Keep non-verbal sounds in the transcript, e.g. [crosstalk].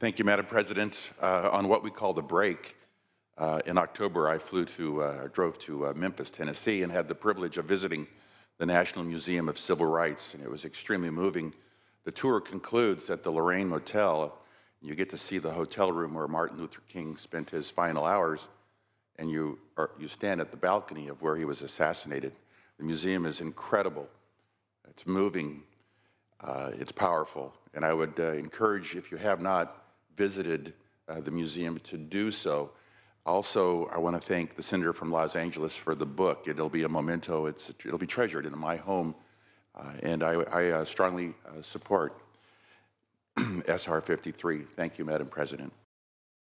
Thank you, Madam President. Uh, on what we call the break, uh, in October, I flew to, uh, drove to uh, Memphis, Tennessee, and had the privilege of visiting the National Museum of Civil Rights, and it was extremely moving. The tour concludes at the Lorraine Motel. You get to see the hotel room where Martin Luther King spent his final hours, and you, are, you stand at the balcony of where he was assassinated. The museum is incredible. It's moving. Uh, it's powerful. And I would uh, encourage, if you have not, visited uh, the museum to do so. Also, I want to thank the senator from Los Angeles for the book. It'll be a memento. It's, it'll be treasured in my home, uh, and I, I uh, strongly uh, support SR [clears throat] 53. Thank you, Madam President.